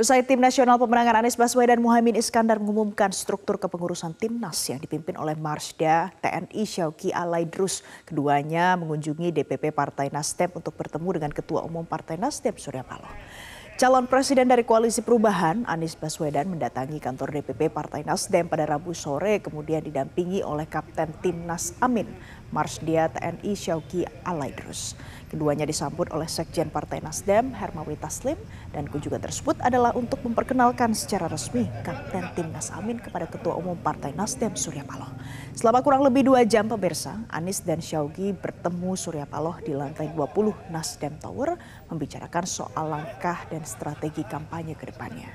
Usai tim nasional pemenangan Anies Baswedan Muhammad Iskandar mengumumkan struktur kepengurusan timnas yang dipimpin oleh Marsda TNI Syauki Alaidrus. Keduanya mengunjungi DPP Partai Nasdem untuk bertemu dengan Ketua Umum Partai Nasdem Surya Paloh. Calon presiden dari Koalisi Perubahan, Anies Baswedan mendatangi kantor DPP Partai Nasdem pada Rabu sore, kemudian didampingi oleh Kapten Timnas Amin, Marsdia TNI Syauki Alaidrus. Keduanya disambut oleh Sekjen Partai Nasdem, Hermawi Taslim, dan kunjungan tersebut adalah untuk memperkenalkan secara resmi Kapten Timnas Amin kepada Ketua Umum Partai Nasdem Surya Paloh. Selama kurang lebih dua jam pemirsa, Anies dan Syauki bertemu Surya Paloh di lantai 20 Nasdem Tower membicarakan soal langkah dan strategi kampanye ke depannya.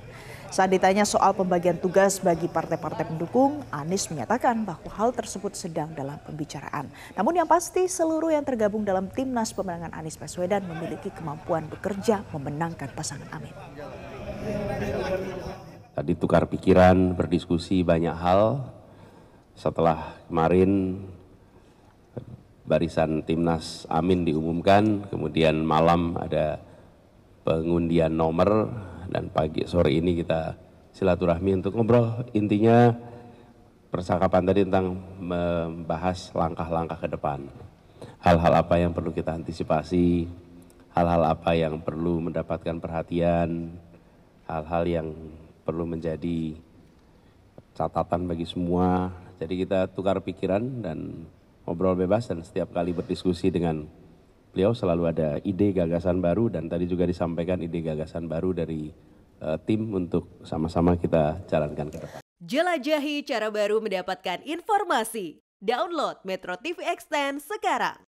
Saat ditanya soal pembagian tugas bagi partai-partai pendukung, Anies menyatakan bahwa hal tersebut sedang dalam pembicaraan. Namun yang pasti seluruh yang tergabung dalam timnas pemenangan Anies Baswedan memiliki kemampuan bekerja memenangkan pasangan Amin. Tadi tukar pikiran, berdiskusi banyak hal. Setelah kemarin barisan timnas Amin diumumkan, kemudian malam ada pengundian nomor dan pagi sore ini kita silaturahmi untuk ngobrol intinya percakapan tadi tentang membahas langkah-langkah ke depan hal-hal apa yang perlu kita antisipasi hal-hal apa yang perlu mendapatkan perhatian hal-hal yang perlu menjadi catatan bagi semua jadi kita tukar pikiran dan ngobrol bebas dan setiap kali berdiskusi dengan beliau selalu ada ide gagasan baru dan tadi juga disampaikan ide gagasan baru dari uh, tim untuk sama-sama kita jalankan ke depan. Jelajahi cara baru mendapatkan informasi. Download Metro TV Extend sekarang.